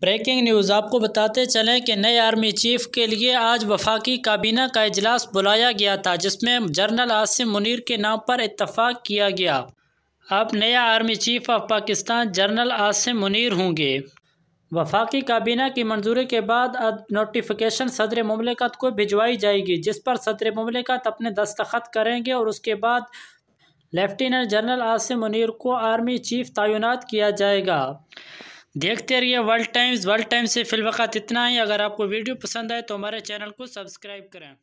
breaking news आपको बताते चलें कि नए आर्मी चीफ के लिए आज वफाकी काबीना का इजलास बुलाया गया था जिसमें जनरल आसिम मुनीर के नाम पर इतफाक़ किया गया अब नया army chief of Pakistan general Asim Munir होंगे वफाकी काबीना की मंजूरी के बाद नोटिफिकेशन सदर ममलिकत को भिजवाई जाएगी जिस पर सदर ममलिकत अपने दस्तखत करेंगे और उसके बाद लेफ्टिनेंट जनरल आसिम मुनीर को आर्मी चीफ तैनात किया जाएगा देखते रहिए वर्ल्ड टाइम्स वर्ल्ड टाइम्स से फिलवक़त इतना ही अगर आपको वीडियो पसंद आए तो हमारे चैनल को सब्सक्राइब करें